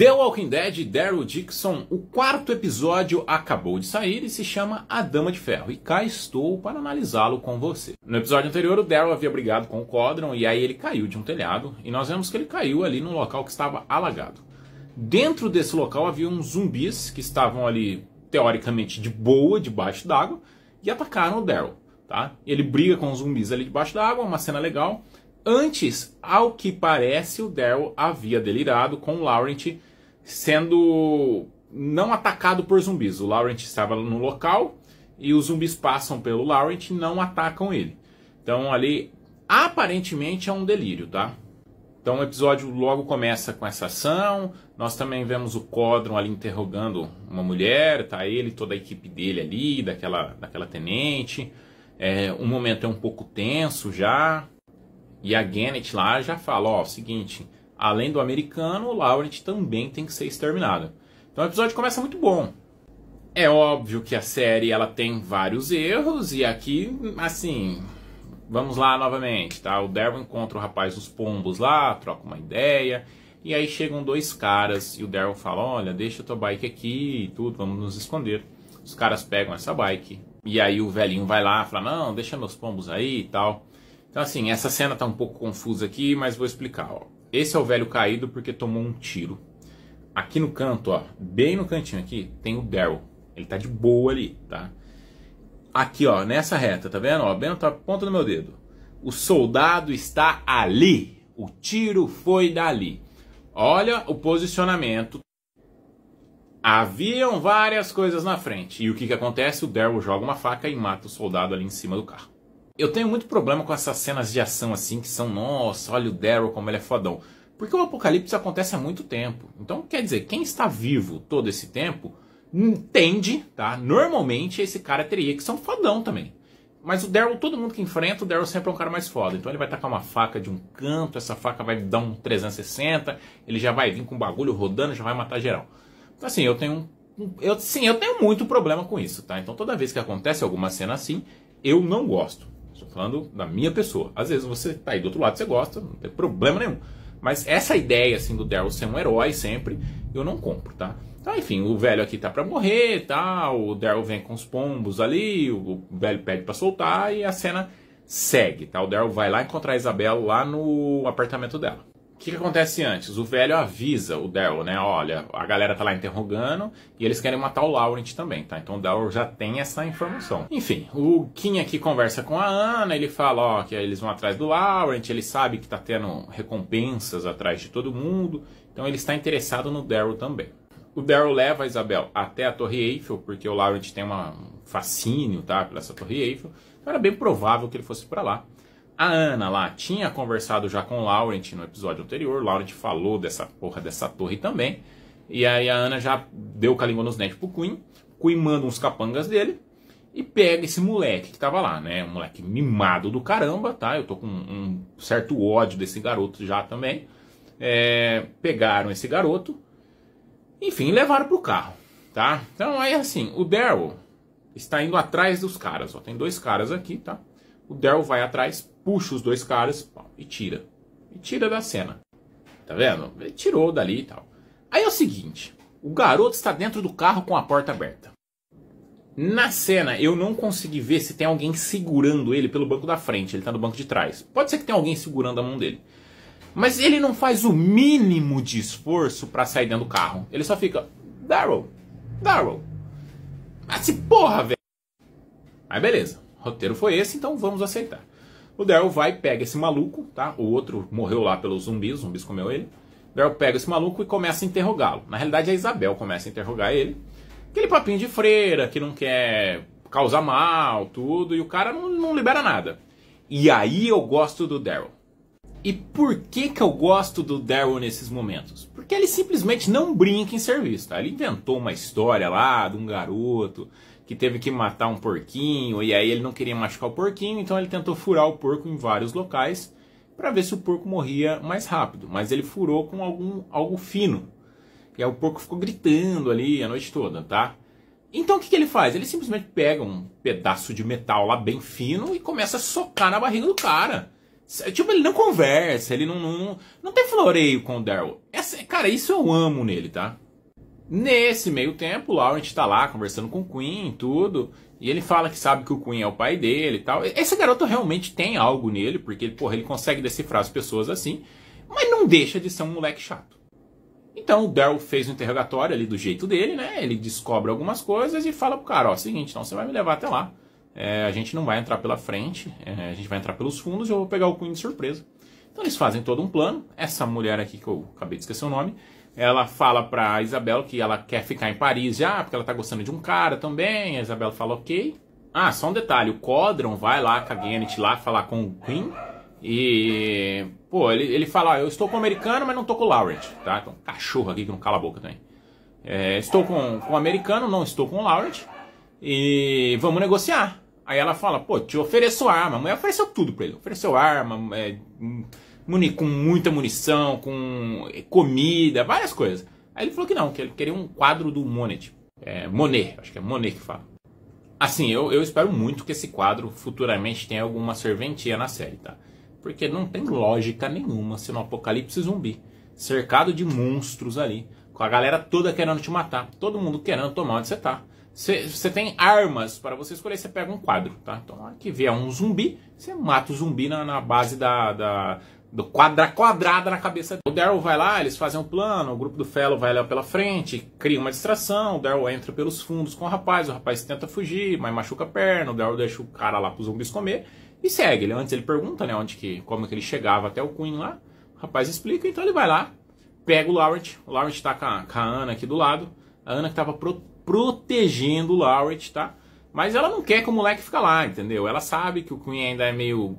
The Walking Dead, Daryl Dixon, o quarto episódio acabou de sair e se chama A Dama de Ferro, e cá estou para analisá-lo com você. No episódio anterior, o Daryl havia brigado com o Codron e aí ele caiu de um telhado, e nós vemos que ele caiu ali num local que estava alagado. Dentro desse local havia uns zumbis que estavam ali, teoricamente, de boa, debaixo d'água, e atacaram o Daryl. Tá? Ele briga com os zumbis ali debaixo d'água, uma cena legal. Antes, ao que parece, o Daryl havia delirado com o Laurent sendo não atacado por zumbis. O Laurent estava no local e os zumbis passam pelo Laurent e não atacam ele. Então ali aparentemente é um delírio, tá? Então o episódio logo começa com essa ação. Nós também vemos o Codron ali interrogando uma mulher, tá ele, toda a equipe dele ali, daquela, daquela tenente. É, um momento é um pouco tenso já. E a Gannett lá já fala, ó, seguinte, além do americano, o Laurent também tem que ser exterminado. Então o episódio começa muito bom. É óbvio que a série ela tem vários erros e aqui, assim, vamos lá novamente, tá? O Daryl encontra o rapaz dos pombos lá, troca uma ideia, e aí chegam dois caras e o Daryl fala: "Olha, deixa a tua bike aqui e tudo, vamos nos esconder". Os caras pegam essa bike. E aí o velhinho vai lá, fala: "Não, deixa meus pombos aí" e tal. Então assim, essa cena tá um pouco confusa aqui, mas vou explicar, ó. Esse é o velho caído porque tomou um tiro. Aqui no canto, ó, bem no cantinho aqui, tem o Daryl. Ele tá de boa ali, tá? Aqui, ó, nessa reta, tá vendo? Ó, bem na ponta do meu dedo. O soldado está ali. O tiro foi dali. Olha o posicionamento. Haviam várias coisas na frente. E o que, que acontece? O Daryl joga uma faca e mata o soldado ali em cima do carro. Eu tenho muito problema com essas cenas de ação assim, que são, nossa, olha o Daryl como ele é fodão. Porque o apocalipse acontece há muito tempo. Então, quer dizer, quem está vivo todo esse tempo tende, tá? Normalmente esse cara teria que ser um fodão também. Mas o Daryl, todo mundo que enfrenta, o Daryl sempre é um cara mais foda. Então ele vai tacar uma faca de um canto, essa faca vai dar um 360, ele já vai vir com um bagulho rodando, já vai matar geral. Então assim, eu tenho um, eu, sim, eu tenho muito problema com isso, tá? Então toda vez que acontece alguma cena assim, eu não gosto. Estou falando da minha pessoa. Às vezes você tá aí do outro lado, você gosta, não tem problema nenhum. Mas essa ideia assim do Daryl ser um herói sempre, eu não compro, tá? Então, enfim, o velho aqui tá para morrer, tá? O Daryl vem com os pombos ali, o velho pede para soltar e a cena segue, tá? O Daryl vai lá encontrar a Isabel lá no apartamento dela que, que acontece antes? O velho avisa o Daryl, né? Olha, a galera tá lá interrogando e eles querem matar o Laurent também, tá? Então o Daryl já tem essa informação. Enfim, o Kim aqui conversa com a Ana, ele fala, ó, que eles vão atrás do Laurent, ele sabe que tá tendo recompensas atrás de todo mundo, então ele está interessado no Daryl também. O Daryl leva a Isabel até a Torre Eiffel, porque o Laurent tem um fascínio, tá? Pela essa Torre Eiffel, então era bem provável que ele fosse para lá. A Ana lá tinha conversado já com o Laurent no episódio anterior. O Laurent falou dessa porra dessa torre também. E aí a Ana já deu com a língua nos netos pro Queen. Queen manda uns capangas dele e pega esse moleque que tava lá, né? Um moleque mimado do caramba, tá? Eu tô com um certo ódio desse garoto já também. É, pegaram esse garoto, enfim, levaram pro carro, tá? Então aí assim, o Daryl está indo atrás dos caras, ó. Tem dois caras aqui, tá? O Daryl vai atrás, puxa os dois caras e tira. E tira da cena. Tá vendo? Ele tirou dali e tal. Aí é o seguinte: o garoto está dentro do carro com a porta aberta. Na cena, eu não consegui ver se tem alguém segurando ele pelo banco da frente. Ele está no banco de trás. Pode ser que tenha alguém segurando a mão dele. Mas ele não faz o mínimo de esforço para sair dentro do carro. Ele só fica, Daryl, Daryl. Mas se porra, velho. Aí beleza. O roteiro foi esse, então vamos aceitar. O Daryl vai, pega esse maluco, tá? O outro morreu lá pelos zumbis, os zumbis comeu ele. O Daryl pega esse maluco e começa a interrogá-lo. Na realidade, a Isabel começa a interrogar ele. Aquele papinho de freira que não quer causar mal, tudo, e o cara não, não libera nada. E aí eu gosto do Daryl. E por que, que eu gosto do Daryl nesses momentos? Porque ele simplesmente não brinca em serviço, tá? Ele inventou uma história lá de um garoto que teve que matar um porquinho e aí ele não queria machucar o porquinho, então ele tentou furar o porco em vários locais para ver se o porco morria mais rápido, mas ele furou com algum algo fino. E aí o porco ficou gritando ali a noite toda, tá? Então o que, que ele faz? Ele simplesmente pega um pedaço de metal lá bem fino e começa a socar na barriga do cara. Tipo, ele não conversa, ele não. Não, não tem floreio com o Daryl. Essa, cara, isso eu amo nele, tá? Nesse meio tempo, o Laurent está lá conversando com o Queen, tudo, e ele fala que sabe que o Queen é o pai dele e tal. Esse garoto realmente tem algo nele, porque porra, ele consegue decifrar as pessoas assim, mas não deixa de ser um moleque chato. Então o Daryl fez o um interrogatório ali do jeito dele, né? Ele descobre algumas coisas e fala pro cara, ó, seguinte, então você vai me levar até lá. É, a gente não vai entrar pela frente, é, a gente vai entrar pelos fundos e eu vou pegar o Queen de surpresa. Então eles fazem todo um plano. Essa mulher aqui que eu acabei de esquecer o nome, ela fala pra Isabel que ela quer ficar em Paris já, porque ela tá gostando de um cara também. A Isabel fala ok. Ah, só um detalhe, o Codron vai lá com a Gannett lá falar com o Queen e, pô, ele, ele fala, ah, eu estou com o americano, mas não tô com o Laurent, tá? Então, cachorro aqui que não cala a boca também. É, estou com, com o americano, não estou com o Laurent e vamos negociar. Aí ela fala, pô, te ofereço arma. A mulher ofereceu tudo pra ele. Ofereceu arma, é, muni com muita munição, com comida, várias coisas. Aí ele falou que não, que ele queria um quadro do Monet. É, Monet, acho que é Monet que fala. Assim, eu, eu espero muito que esse quadro futuramente tenha alguma serventia na série, tá? Porque não tem lógica nenhuma se um apocalipse zumbi, cercado de monstros ali, com a galera toda querendo te matar, todo mundo querendo tomar onde você tá. Você tem armas para você escolher, você pega um quadro, tá? Então, aqui vier um zumbi, você mata o zumbi na, na base da, da do quadra quadrada na cabeça dele. O Daryl vai lá, eles fazem um plano, o grupo do Fellow vai lá pela frente, cria uma distração, o Daryl entra pelos fundos com o rapaz, o rapaz tenta fugir, mas machuca a perna, o Daryl deixa o cara lá pros zumbis comer e segue. Ele, antes ele pergunta, né, onde que, como que ele chegava até o Queen lá, o rapaz explica, então ele vai lá, pega o Laurent, o Laurent tá com a, com a Ana aqui do lado, a Ana que tava pro, protegendo o Laurent, tá? Mas ela não quer que o moleque fica lá, entendeu? Ela sabe que o Queen ainda é meio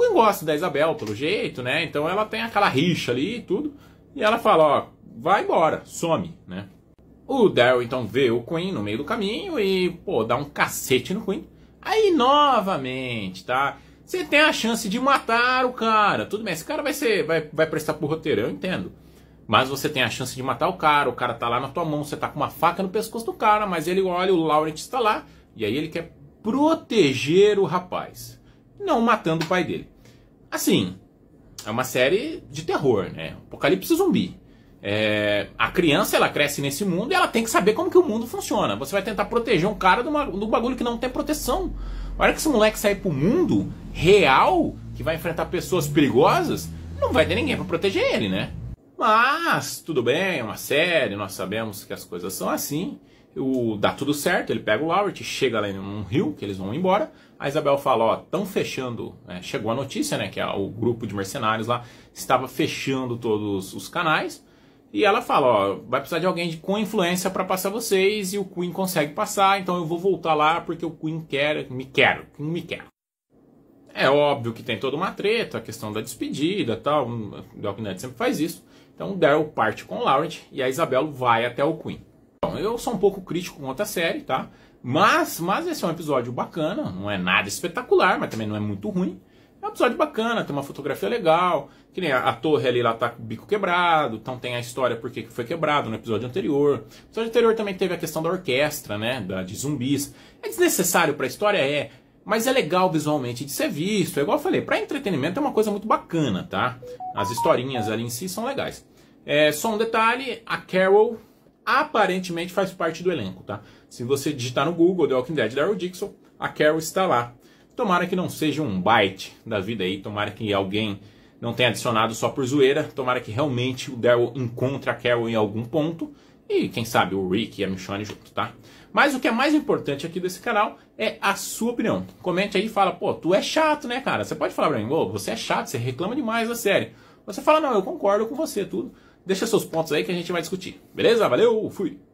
Queen gosta da Isabel, pelo jeito, né? Então ela tem aquela rixa ali e tudo. E ela fala, ó, vai embora, some, né? O Daryl então vê o Queen no meio do caminho e, pô, dá um cacete no Queen. Aí, novamente, tá? Você tem a chance de matar o cara. Tudo bem, esse cara vai ser. Vai, vai prestar pro roteiro, eu entendo. Mas você tem a chance de matar o cara, o cara tá lá na tua mão, você tá com uma faca no pescoço do cara, mas ele olha, o Laurent está lá, e aí ele quer proteger o rapaz não matando o pai dele. Assim, é uma série de terror, né? Apocalipse zumbi. É, a criança ela cresce nesse mundo e ela tem que saber como que o mundo funciona. Você vai tentar proteger um cara de, um bagulho que não tem proteção. Olha hora que esse moleque sair pro mundo real, que vai enfrentar pessoas perigosas, não vai ter ninguém para proteger ele, né? Mas tudo bem, é uma série, nós sabemos que as coisas são assim o, dá tudo certo, ele pega o Lauret, chega lá em um rio, que eles vão embora. A Isabel fala, ó, estão fechando, é, chegou a notícia, né, que o grupo de mercenários lá estava fechando todos os canais. E ela fala, ó, vai precisar de alguém com influência para passar vocês, e o Queen consegue passar, então eu vou voltar lá porque o Queen quer, me quer, me quer. É óbvio que tem toda uma treta, a questão da despedida tal, o Dark sempre faz isso. Então Daryl parte com o Laurent e a Isabel vai até o Queen. Bom, eu sou um pouco crítico com outra série, tá? Mas, mas esse é um episódio bacana, não é nada espetacular, mas também não é muito ruim. É um episódio bacana, tem uma fotografia legal, que nem a, a torre ali lá tá com o bico quebrado, então tem a história por que foi quebrado no episódio anterior. No episódio anterior também teve a questão da orquestra, né, da, de zumbis. É desnecessário para a história? É, mas é legal visualmente de ser visto. É igual eu falei, para entretenimento é uma coisa muito bacana, tá? As historinhas ali em si são legais. É, só um detalhe, a Carol aparentemente faz parte do elenco, tá? Se você digitar no Google The Walking Dead Daryl Dixon, a Carol está lá. Tomara que não seja um byte da vida aí, tomara que alguém não tenha adicionado só por zoeira, tomara que realmente o Daryl encontre a Carol em algum ponto e quem sabe o Rick e a Michonne junto, tá? Mas o que é mais importante aqui desse canal é a sua opinião. Comente aí e fala, pô, tu é chato, né, cara? Você pode falar pra mim, você é chato, você reclama demais da série. Você fala, não, eu concordo com você, tudo. Deixa seus pontos aí que a gente vai discutir. Beleza? Valeu, fui!